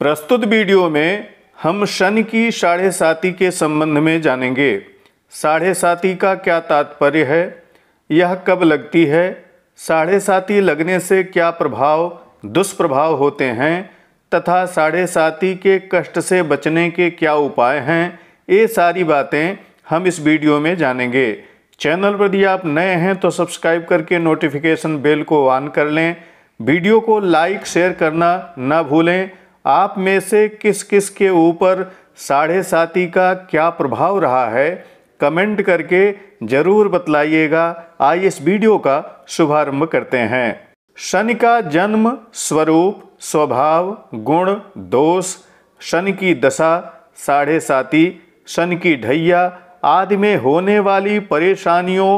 प्रस्तुत वीडियो में हम शनि की साढ़े साती के संबंध में जानेंगे साढ़े साती का क्या तात्पर्य है यह कब लगती है साढ़े साती लगने से क्या प्रभाव दुष्प्रभाव होते हैं तथा साढ़े साती के कष्ट से बचने के क्या उपाय हैं ये सारी बातें हम इस वीडियो में जानेंगे चैनल पर यदि आप नए हैं तो सब्सक्राइब करके नोटिफिकेशन बेल को ऑन कर लें वीडियो को लाइक शेयर करना ना भूलें आप में से किस किस के ऊपर साढ़े साथी का क्या प्रभाव रहा है कमेंट करके ज़रूर बतलाइएगा आइए इस वीडियो का शुभारंभ करते हैं शनि का जन्म स्वरूप स्वभाव गुण दोष शनि की दशा साढ़े साथी शनि की ढैया आदि में होने वाली परेशानियों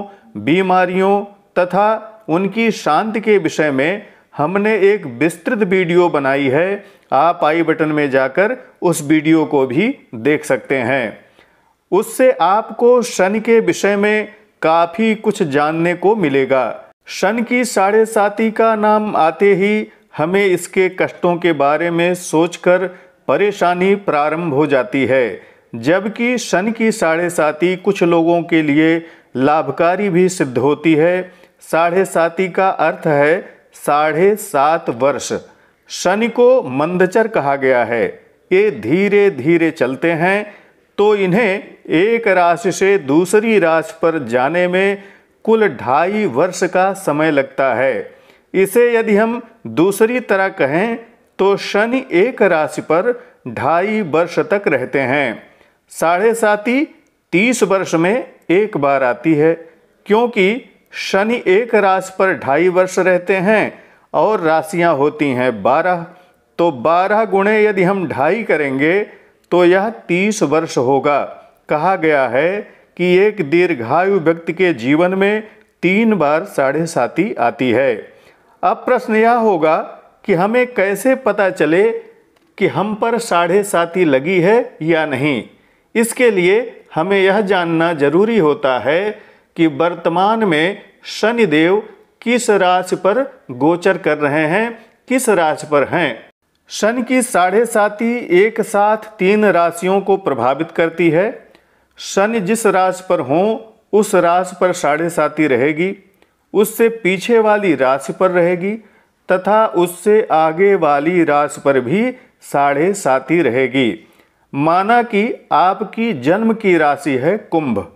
बीमारियों तथा उनकी शांति के विषय में हमने एक विस्तृत वीडियो बनाई है आप आई बटन में जाकर उस वीडियो को भी देख सकते हैं उससे आपको शन के विषय में काफ़ी कुछ जानने को मिलेगा शन की साढ़े साथी का नाम आते ही हमें इसके कष्टों के बारे में सोचकर परेशानी प्रारंभ हो जाती है जबकि शन की साढ़े साथी कुछ लोगों के लिए लाभकारी भी सिद्ध होती है साढ़े साथी का अर्थ है साढ़े सात वर्ष शनि को मंदचर कहा गया है ये धीरे धीरे चलते हैं तो इन्हें एक राशि से दूसरी राशि पर जाने में कुल ढाई वर्ष का समय लगता है इसे यदि हम दूसरी तरह कहें तो शनि एक राशि पर ढाई वर्ष तक रहते हैं साढ़े साती तीस वर्ष में एक बार आती है क्योंकि शनि एक राशि पर ढाई वर्ष रहते हैं और राशियां होती हैं बारह तो बारह गुणे यदि हम ढाई करेंगे तो यह तीस वर्ष होगा कहा गया है कि एक दीर्घायु व्यक्ति के जीवन में तीन बार साढ़े साती आती है अब प्रश्न यह होगा कि हमें कैसे पता चले कि हम पर साढ़े साती लगी है या नहीं इसके लिए हमें यह जानना जरूरी होता है कि वर्तमान में शनिदेव किस राशि पर गोचर कर रहे हैं किस राशि पर हैं शनि की साढ़े साथी एक साथ तीन राशियों को प्रभावित करती है शनि जिस राशि पर हों उस राशि पर साढ़े साथी रहेगी उससे पीछे वाली राशि पर रहेगी तथा उससे आगे वाली राशि पर भी साढ़े साथी रहेगी माना कि आपकी जन्म की राशि है कुंभ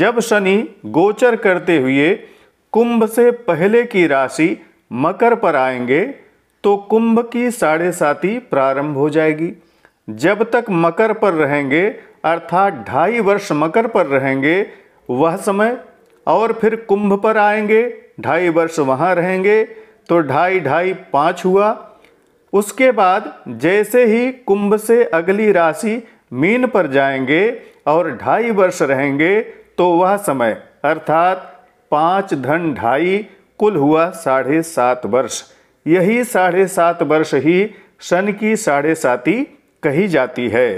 जब शनि गोचर करते हुए कुंभ से पहले की राशि मकर पर आएंगे तो कुंभ की साढ़े साती प्रारंभ हो जाएगी जब तक मकर पर रहेंगे अर्थात ढाई वर्ष मकर पर रहेंगे वह समय और फिर कुंभ पर आएंगे ढाई वर्ष वहाँ रहेंगे तो ढाई ढाई पाँच हुआ उसके बाद जैसे ही कुंभ से अगली राशि मीन पर जाएंगे और ढाई वर्ष रहेंगे तो वह समय अर्थात पाँच धन ढाई कुल हुआ साढ़े सात वर्ष यही साढ़े सात वर्ष ही सन की साढ़े साती कही जाती है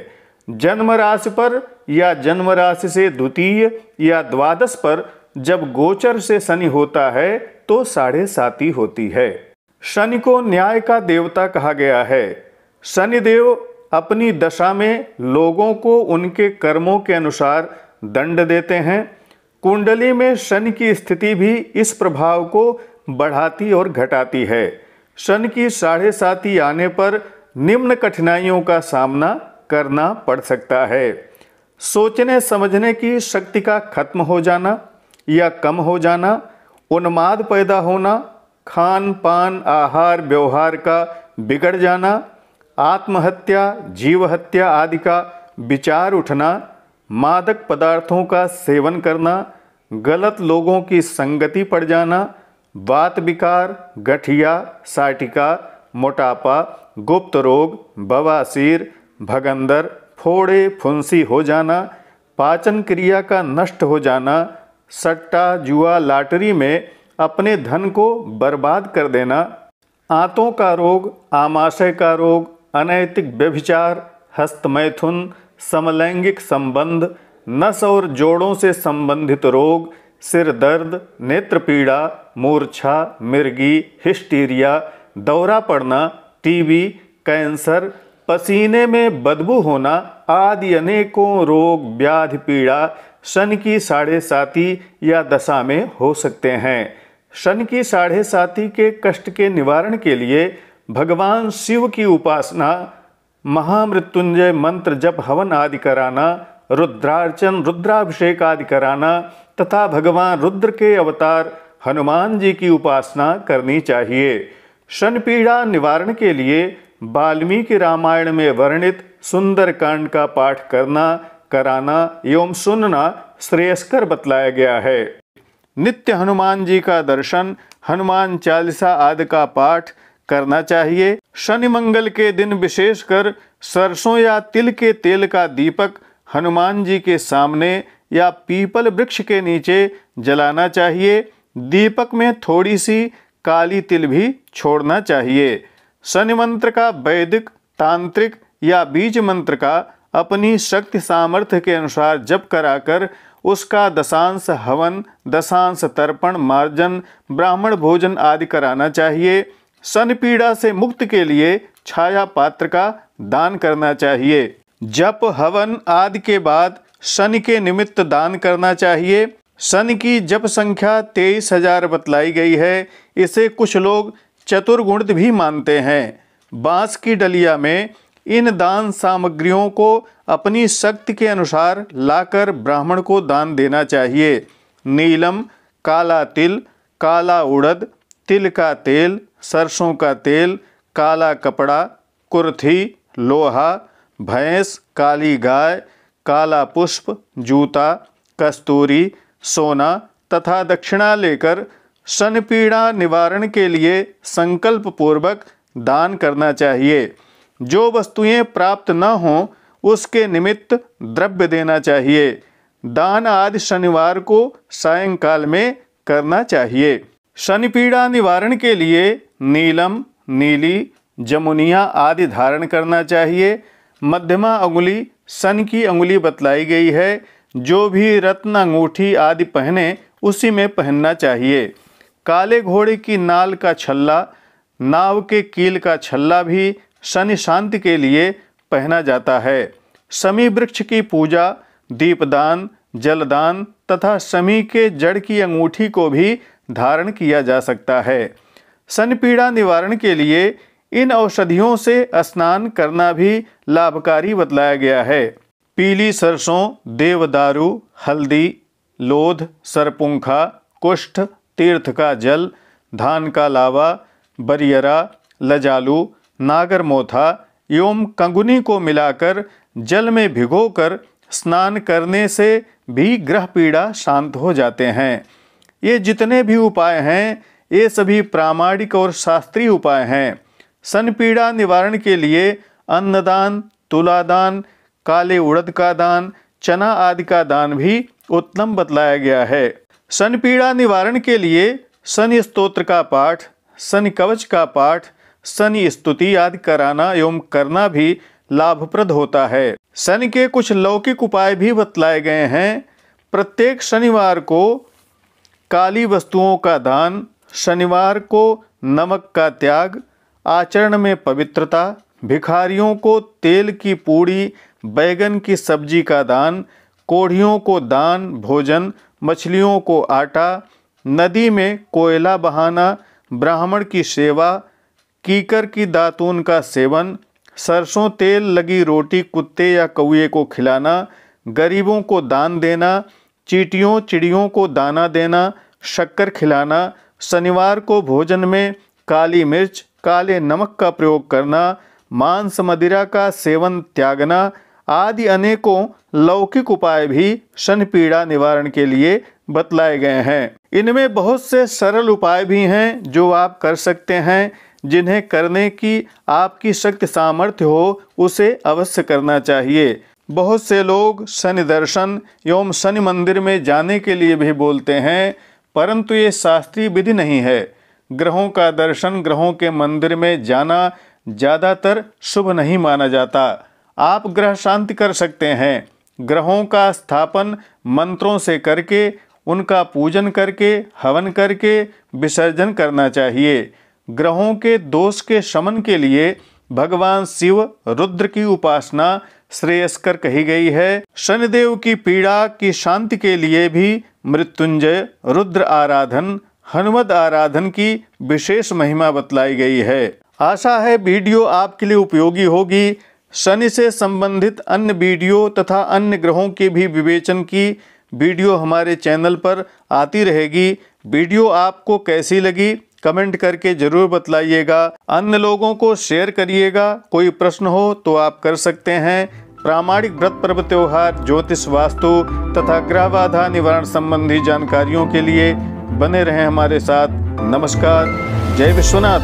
जन्म राशि पर या जन्म राशि से द्वितीय या द्वादश पर जब गोचर से शनि होता है तो साढ़े साती होती है शनि को न्याय का देवता कहा गया है शनिदेव अपनी दशा में लोगों को उनके कर्मों के अनुसार दंड देते हैं कुंडली में शनि की स्थिति भी इस प्रभाव को बढ़ाती और घटाती है शनि की साढ़े साथी आने पर निम्न कठिनाइयों का सामना करना पड़ सकता है सोचने समझने की शक्ति का खत्म हो जाना या कम हो जाना उन्माद पैदा होना खान पान आहार व्यवहार का बिगड़ जाना आत्महत्या जीव हत्या आदि का विचार उठना मादक पदार्थों का सेवन करना गलत लोगों की संगति पड़ जाना बात विकार गठिया साटिका मोटापा गुप्त रोग बवासीर भगंदर फोड़े फुंसी हो जाना पाचन क्रिया का नष्ट हो जाना सट्टा जुआ लाटरी में अपने धन को बर्बाद कर देना आंतों का रोग आमाशय का रोग अनैतिक व्यभिचार हस्तमैथुन समलैंगिक संबंध नस और जोड़ों से संबंधित रोग सिर दर्द नेत्र पीड़ा मूर्छा मिर्गी हिस्टीरिया दौरा पड़ना टीबी कैंसर पसीने में बदबू होना आदि अनेकों रोग व्याधि पीड़ा शन की साढ़े साथी या दशा में हो सकते हैं शन की साढ़े साथी के कष्ट के निवारण के लिए भगवान शिव की उपासना महामृत्युंजय मंत्र जप हवन आदि कराना रुद्रार्चन रुद्राभिषेक आदि कराना तथा भगवान रुद्र के अवतार हनुमान जी की उपासना करनी चाहिए शन पीड़ा निवारण के लिए वाल्मीकि रामायण में वर्णित सुंदर कांड का पाठ करना कराना एवं सुनना श्रेयस्कर बतलाया गया है नित्य हनुमान जी का दर्शन हनुमान चालीसा आदि का पाठ करना चाहिए शनि मंगल के दिन विशेषकर सरसों या तिल के तेल का दीपक हनुमान जी के सामने या पीपल वृक्ष के नीचे जलाना चाहिए दीपक में थोड़ी सी काली तिल भी छोड़ना चाहिए शनि मंत्र का वैदिक तांत्रिक या बीज मंत्र का अपनी शक्ति सामर्थ्य के अनुसार जप कराकर उसका दशांश हवन दशांश तर्पण मार्जन ब्राह्मण भोजन आदि कराना चाहिए सन पीड़ा से मुक्त के लिए छाया पात्र का दान करना चाहिए जप हवन आदि के बाद शनि के निमित्त दान करना चाहिए शनि की जप संख्या तेईस हजार बतलाई गई है इसे कुछ लोग चतुर्गुणित भी मानते हैं बांस की डलिया में इन दान सामग्रियों को अपनी शक्ति के अनुसार लाकर ब्राह्मण को दान देना चाहिए नीलम काला तिल काला उड़द तिल का तेल सरसों का तेल काला कपड़ा कुर्थी लोहा भैंस काली गाय काला पुष्प जूता कस्तूरी सोना तथा दक्षिणा लेकर शन पीड़ा निवारण के लिए संकल्प पूर्वक दान करना चाहिए जो वस्तुएं प्राप्त न हों उसके निमित्त द्रव्य देना चाहिए दान आदि शनिवार को सायंकाल में करना चाहिए शनि पीड़ा निवारण के लिए नीलम नीली जमुनिया आदि धारण करना चाहिए मध्यमा अंगुली सन की अंगुली बतलाई गई है जो भी रत्न अंगूठी आदि पहने उसी में पहनना चाहिए काले घोड़े की नाल का छल्ला नाव के कील का छल्ला भी शनि शांति के लिए पहना जाता है समी वृक्ष की पूजा दीपदान जलदान तथा समी के जड़ की अंगूठी को भी धारण किया जा सकता है सन पीड़ा निवारण के लिए इन औषधियों से स्नान करना भी लाभकारी बतलाया गया है पीली सरसों देवदारू हल्दी लोध सरपुंखा कुष्ठ तीर्थ का जल धान का लावा बरियरा लजालू नागरमोथा एवं कंगुनी को मिलाकर जल में भिगोकर स्नान करने से भी ग्रह पीड़ा शांत हो जाते हैं ये जितने भी उपाय हैं ये सभी प्रामाणिक और शास्त्रीय उपाय हैं सन पीड़ा निवारण के लिए अन्नदान तुलादान काले उड़द का दान चना आदि का दान भी उत्तम बतलाया गया है सन पीड़ा निवारण के लिए सन स्तोत्र का पाठ सन कवच का पाठ सन स्तुति आदि कराना एवं करना भी लाभप्रद होता है सन के कुछ लौकिक उपाय भी बतलाए गए हैं प्रत्येक शनिवार को काली वस्तुओं का दान शनिवार को नमक का त्याग आचरण में पवित्रता भिखारियों को तेल की पूड़ी बैगन की सब्जी का दान कोढ़ियों को दान भोजन मछलियों को आटा नदी में कोयला बहाना ब्राह्मण की सेवा कीकर की दातून का सेवन सरसों तेल लगी रोटी कुत्ते या कौए को खिलाना गरीबों को दान देना चीटियों चिड़ियों को दाना देना शक्कर खिलाना शनिवार को भोजन में काली मिर्च काले नमक का प्रयोग करना मांस मदिरा का सेवन त्यागना आदि अनेकों लौकिक उपाय भी शन पीड़ा निवारण के लिए बतलाए गए हैं इनमें बहुत से सरल उपाय भी हैं जो आप कर सकते हैं जिन्हें करने की आपकी शक्ति सामर्थ्य हो उसे अवश्य करना चाहिए बहुत से लोग शनि दर्शन एवं शनि मंदिर में जाने के लिए भी बोलते हैं परंतु ये शास्त्रीय विधि नहीं है ग्रहों का दर्शन ग्रहों के मंदिर में जाना ज़्यादातर शुभ नहीं माना जाता आप ग्रह शांति कर सकते हैं ग्रहों का स्थापन मंत्रों से करके उनका पूजन करके हवन करके विसर्जन करना चाहिए ग्रहों के दोष के शमन के लिए भगवान शिव रुद्र की उपासना श्रेयस्कर कही गई है शनिदेव की पीड़ा की शांति के लिए भी मृत्युंजय रुद्र आराधन हनुमत आराधन की विशेष महिमा बतलाई गई है आशा है वीडियो आपके लिए उपयोगी होगी शनि से संबंधित अन्य वीडियो तथा अन्य ग्रहों के भी विवेचन की वीडियो हमारे चैनल पर आती रहेगी वीडियो आपको कैसी लगी कमेंट करके ज़रूर बतलाइएगा अन्य लोगों को शेयर करिएगा कोई प्रश्न हो तो आप कर सकते हैं प्रामाणिक व्रत पर्व त्योहार ज्योतिष वास्तु तथा ग्रह बाधा निवारण संबंधी जानकारियों के लिए बने रहें हमारे साथ नमस्कार जय विश्वनाथ